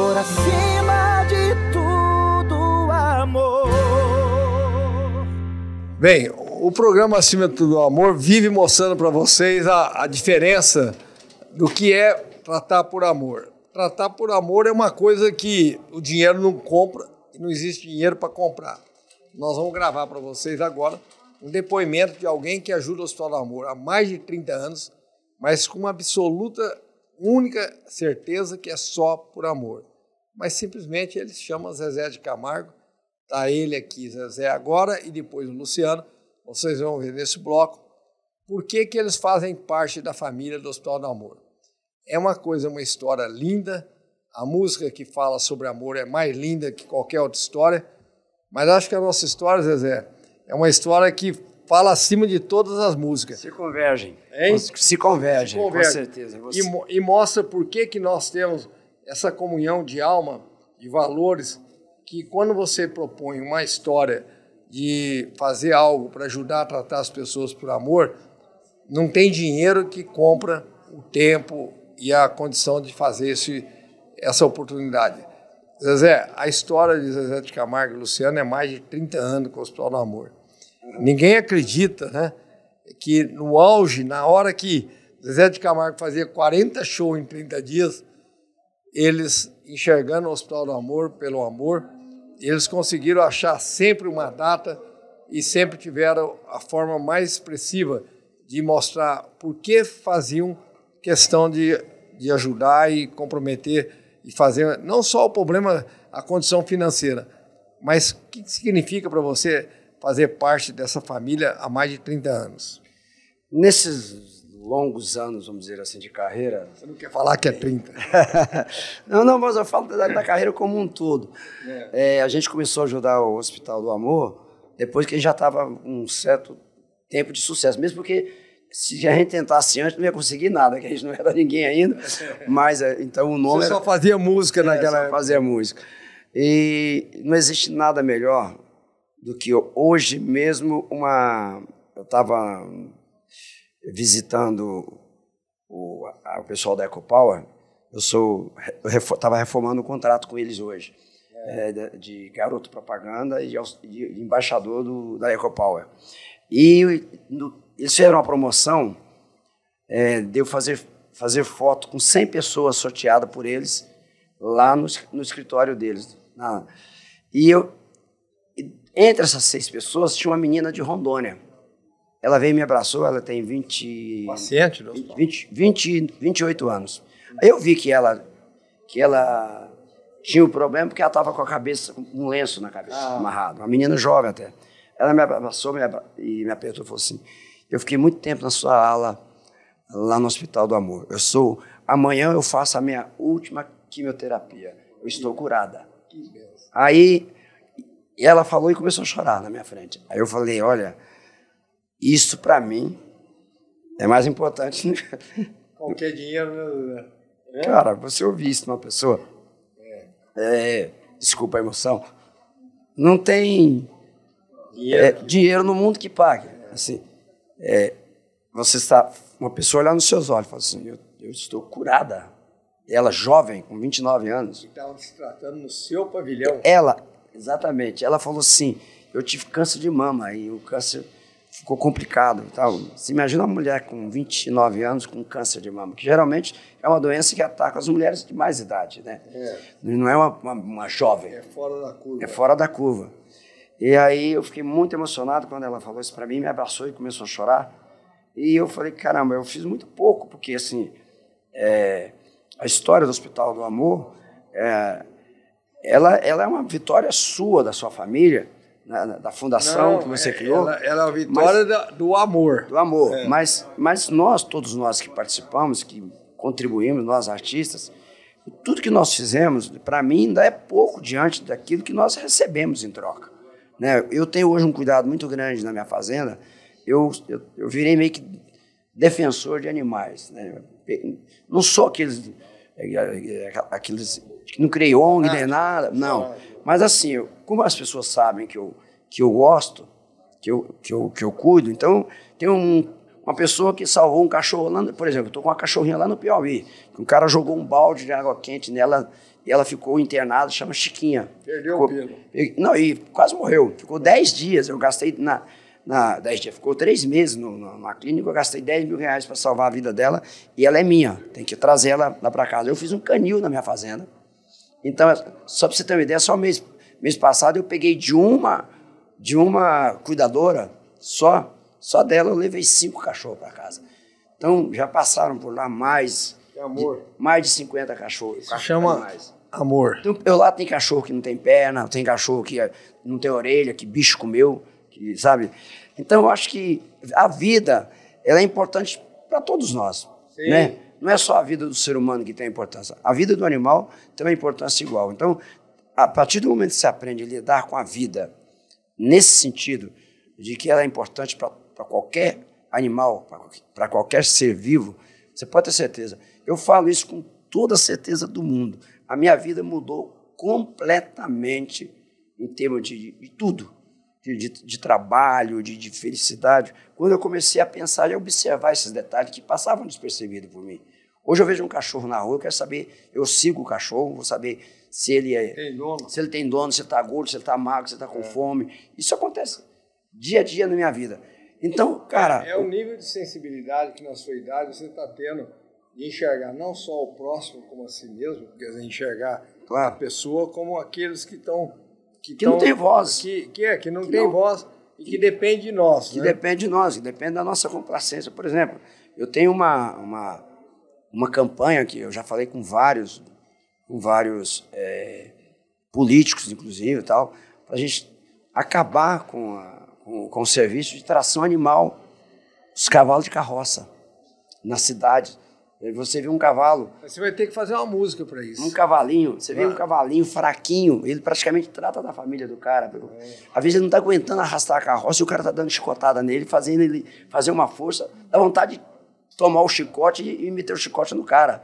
por acima de tudo amor. Bem, o programa Acima de Tudo Amor vive mostrando para vocês a, a diferença do que é tratar por amor. Tratar por amor é uma coisa que o dinheiro não compra e não existe dinheiro para comprar. Nós vamos gravar para vocês agora um depoimento de alguém que ajuda o Hospital do Amor há mais de 30 anos, mas com uma absoluta, única certeza que é só por amor mas simplesmente eles chamam Zezé de Camargo. Está ele aqui, Zezé, agora e depois o Luciano. Vocês vão ver nesse bloco por que, que eles fazem parte da família do Hospital do Amor. É uma coisa, uma história linda. A música que fala sobre amor é mais linda que qualquer outra história. Mas acho que a nossa história, Zezé, é uma história que fala acima de todas as músicas. Se convergem. Hein? Se convergem, se convergem. com certeza. Você... E, e, mostra por que, que nós temos essa comunhão de alma, de valores, que quando você propõe uma história de fazer algo para ajudar a tratar as pessoas por amor, não tem dinheiro que compra o tempo e a condição de fazer esse, essa oportunidade. Zezé, a história de Zezé de Camargo e Luciano é mais de 30 anos com o Hospital do Amor. Ninguém acredita, né? Que no auge, na hora que Zezé de Camargo fazia 40 shows em 30 dias, eles enxergando o Hospital do Amor pelo amor, eles conseguiram achar sempre uma data e sempre tiveram a forma mais expressiva de mostrar por que faziam questão de, de ajudar e comprometer e fazer não só o problema, a condição financeira, mas o que significa para você fazer parte dessa família há mais de 30 anos? Nesses longos anos, vamos dizer assim, de carreira. Você não quer falar que é 30. não, não, mas eu falo da, da carreira como um todo. É. É, a gente começou a ajudar o Hospital do Amor depois que já estava um certo tempo de sucesso, mesmo porque se a gente tentasse antes, não ia conseguir nada, que a gente não era ninguém ainda. Mas é, então o nome. Você era... só fazia música é, naquela. Só fazia música. E não existe nada melhor do que hoje mesmo uma. Eu estava visitando o, a, o pessoal da EcoPower, eu sou estava reformando o um contrato com eles hoje, é. É, de, de, garoto propaganda e de, de embaixador do, da EcoPower. E no, eles fizeram uma promoção é, de eu fazer, fazer foto com 100 pessoas sorteada por eles lá no, no escritório deles. Na, e eu, entre essas seis pessoas, tinha uma menina de Rondônia ela veio e me abraçou, ela tem 20. Paciente, 20, 20, 20, 28 anos. Aí eu vi que ela, que ela tinha o um problema porque ela estava com a cabeça, um lenço na cabeça, ah. amarrado. Uma menina jovem até. Ela me abraçou me abra... e me apertou e falou assim: Eu fiquei muito tempo na sua ala, lá no Hospital do Amor. Eu sou. Amanhã eu faço a minha última quimioterapia. Eu estou curada. Aí ela falou e começou a chorar na minha frente. Aí eu falei: Olha isso, para mim, é mais importante. Né? Qualquer dinheiro. Né? É? Cara, você ouvir isso de uma pessoa. É. é, desculpa a emoção. Não tem dinheiro, é, dinheiro no mundo que pague. Assim, é, você está. Uma pessoa olhar nos seus olhos e falar assim: eu, eu estou curada. Ela, jovem, com 29 anos. Estava tá se tratando no seu pavilhão. Ela, exatamente. Ela falou assim: eu tive câncer de mama e o câncer ficou complicado tal. Você imagina uma mulher com 29 anos com câncer de mama, que geralmente é uma doença que ataca as mulheres de mais idade, né? É. Não é uma, uma, uma, jovem. É fora da curva. É fora da curva. E aí eu fiquei muito emocionado quando ela falou isso para mim, me abraçou e começou a chorar. E eu falei, caramba, eu fiz muito pouco, porque assim, é, a história do Hospital do Amor, é, ela, ela é uma vitória sua, da sua família, na, na, da fundação Não, que você é, criou. Ela, ela é a vitória mas, do amor. Do amor. É. Mas, mas nós, todos nós que participamos, que contribuímos, nós artistas, tudo que nós fizemos, para mim, ainda é pouco diante daquilo que nós recebemos em troca. Né? Eu tenho hoje um cuidado muito grande na minha fazenda. Eu, eu, eu virei meio que defensor de animais. Né? Não sou aqueles, é, é, aqueles que não criei ONG ah, nem nada, não. não mas assim, eu, como as pessoas sabem que eu, que eu gosto, que eu, que eu, que eu cuido, então tem um, uma pessoa que salvou um cachorro lá, no, por exemplo, eu tô com uma cachorrinha lá no Piauí, que um cara jogou um balde de água quente nela e ela ficou internada, chama Chiquinha. Perdeu ficou, o pelo. Não, e quase morreu. Ficou 10 dias, eu gastei na, na dias, ficou três meses no, no, na clínica, eu gastei 10 mil reais para salvar a vida dela e ela é minha, tem que trazer ela lá para casa. Eu fiz um canil na minha fazenda, então, é, só para você ter uma ideia, só mês, mês passado eu peguei de uma, de uma cuidadora só, só dela eu levei cinco cachorros para casa. Então, já passaram por lá mais, é amor. De, mais de 50 cachorros. Cachorro chama amor. Então, eu lá tem cachorro que não tem perna, tem cachorro que é, não tem orelha, que bicho comeu, que, sabe? Então, eu acho que a vida ela é importante para todos nós, Sim. né? não é só a vida do ser humano que tem importância, a vida do animal tem uma importância igual. Então, a partir do momento que você aprende a lidar com a vida, nesse sentido, de que ela é importante para qualquer animal, para qualquer ser vivo, você pode ter certeza. Eu falo isso com toda a certeza do mundo. A minha vida mudou completamente em termos de, de tudo. De, de, de, trabalho, de, de, felicidade, quando eu comecei a pensar e a observar esses detalhes que passavam despercebidos por mim. Hoje eu vejo um cachorro na rua, eu quero saber, eu sigo o cachorro, vou saber se ele é. Tem dono. Se ele tem dono, se ele está gordo, se ele está magro, se ele está com é. fome. Isso acontece dia a dia na minha vida. Então, cara. É o nível de sensibilidade que na sua idade você está tendo de enxergar não só o próximo como a si mesmo, quer dizer, enxergar claro. a pessoa como aqueles que estão. Que, que tão, não tem voz. Que, que é, que não que tem não, voz e que, que, depende de nós. Que né? depende de nós, que depende da nossa complacência. Por exemplo, eu tenho uma, uma uma campanha que eu já falei com vários, com vários é, políticos, inclusive, tal, para a gente acabar com, a, com, com o serviço de tração animal, os cavalos de carroça na cidade. Você vê um cavalo. Você vai ter que fazer uma música para isso. Um cavalinho. Você vê ah. um cavalinho fraquinho. Ele praticamente trata da família do cara. É. Às vezes ele não está aguentando arrastar a carroça e o cara está dando chicotada nele, fazendo ele fazer uma força. Dá vontade de tomar o chicote e, meter o chicote no cara.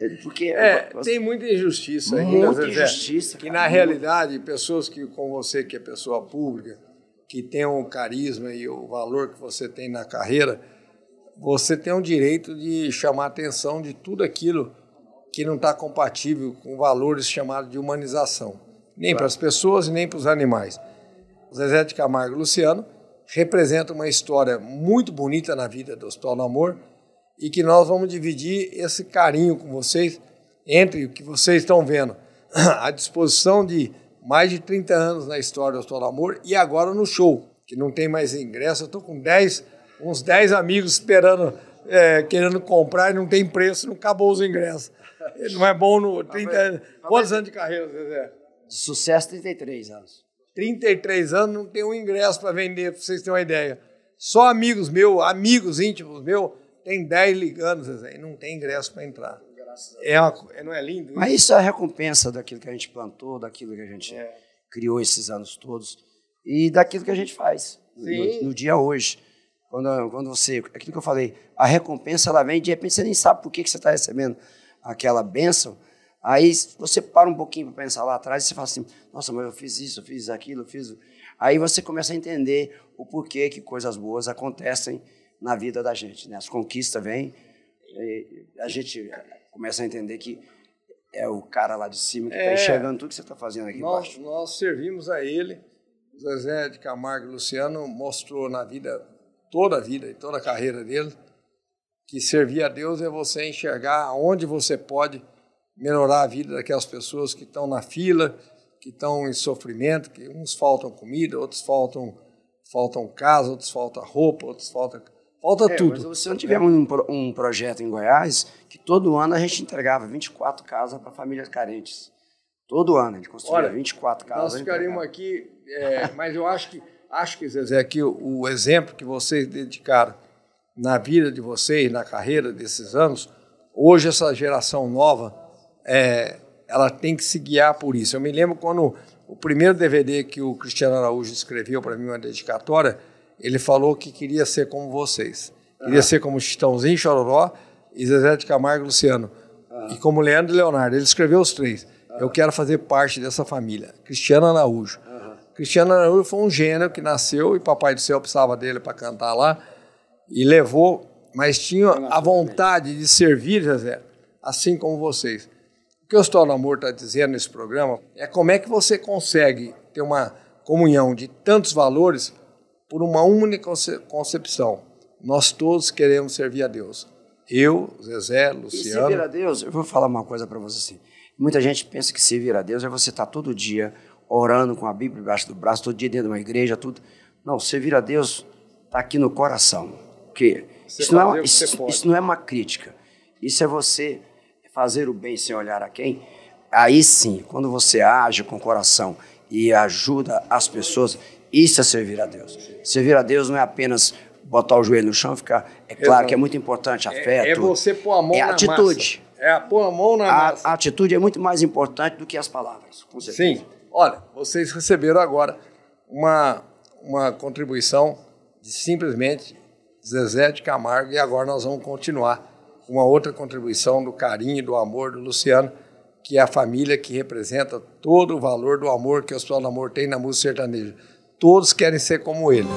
É, porque é, eu, é, eu, tem muita injustiça aí. Muita injustiça. que na realidade, pessoas que com você que é pessoa pública, que tem o um carisma e o valor que você tem na carreira, você tem o direito de chamar atenção de tudo aquilo que não está compatível com valores chamados de humanização, nem claro. para as pessoas e nem para os animais. O Zezé de Camargo Luciano representa uma história muito bonita na vida do Hospital do Amor e que nós vamos dividir esse carinho com vocês entre o que vocês estão vendo, a disposição de mais de 30 anos na história do Hospital do Amor e agora no show, que não tem mais ingresso. Eu estou com 10, uns 10 amigos esperando, é, querendo comprar e não tem preço, não acabou os ingressos. Não é bom no 30 tá anos. Quantos anos de carreira, Zezé? De sucesso, 33 anos. 33 anos, não tem um ingresso para vender, para vocês terem uma ideia. Só amigos meus, amigos íntimos meus, tem 10 ligando, Zezé, e não tem ingresso para entrar. É uma, é, não é lindo? Mas isso é a recompensa daquilo que a gente plantou, daquilo que a gente é. criou esses anos todos e daquilo que a gente faz no, no, dia hoje. Quando, quando você, aquilo que eu falei, a recompensa ela vem, de repente você nem sabe por que, que você está recebendo aquela bênção. Aí você para um pouquinho para pensar lá atrás e você fala assim: nossa, mas eu fiz isso, eu fiz aquilo, eu fiz. Aí você começa a entender o porquê que coisas boas acontecem na vida da gente. Né? As conquistas vêm, a gente começa a entender que é o cara lá de cima que está é, enxergando tudo que você está fazendo aqui nós, embaixo. Nós servimos a ele. Zezé de Camargo e Luciano mostrou na vida, toda a vida e toda a carreira dele, que servir a Deus é você enxergar onde você pode melhorar a vida daquelas pessoas que estão na fila, que estão em sofrimento, que uns faltam comida, outros faltam, faltam casa, outros faltam roupa, outros faltam Falta é, tudo. Mas você não tivemos um, um, projeto em Goiás que todo ano a gente entregava 24 casas para famílias carentes. Todo ano a gente construía Olha, 24 casas. Nós ficaríamos aqui, é, mas eu acho que, acho que, Zezé, que o, o exemplo que vocês dedicaram na vida de vocês, na carreira desses anos, hoje essa geração nova, é, ela tem que se guiar por isso. Eu me lembro quando o primeiro DVD que o Cristiano Araújo escreveu para mim, uma dedicatória, ele falou que queria ser como vocês. Queria ser como Chitãozinho, Chororó e Zezé de Camargo e Luciano. Uhum. E como Leandro e Leonardo. Ele escreveu os três. Uhum. Eu quero fazer parte dessa família. Cristiano Araújo. Cristiano Araújo foi um gênio que nasceu e Papai do Céu precisava dele para cantar lá. E levou, mas tinha a vontade de servir, Zezé, assim como vocês. O que o Estou Amor está dizendo nesse programa é como é que você consegue ter uma comunhão de tantos valores por uma única concepção. Nós todos queremos servir a Deus. Eu, Zezé, Luciano. E servir a Deus, eu vou falar uma coisa para você assim. Muita gente pensa que servir a Deus é você estar tá todo dia orando com a Bíblia debaixo do braço, todo dia dentro de uma igreja, tudo. Não, servir a Deus está aqui no coração. O isso não, é uma, isso, isso não é uma crítica. Isso é você fazer o bem sem olhar a quem. Aí sim, quando você age com o coração e ajuda as pessoas, isso é servir a Deus. Servir a Deus não é apenas botar o joelho no chão, ficar. É claro que é muito importante afeto. É, é você pôr a mão é na atitude. Massa. É a pôr a mão na a, massa. A atitude é muito mais importante do que as palavras, com certeza. Sim. Olha, vocês receberam agora uma, uma contribuição de simplesmente Zezé de Camargo e agora nós vamos continuar com uma outra contribuição do carinho, e do amor do Luciano, que é a família que representa todo o valor do amor que o pessoal do Amor tem na música sertaneja. Todos querem ser como ele.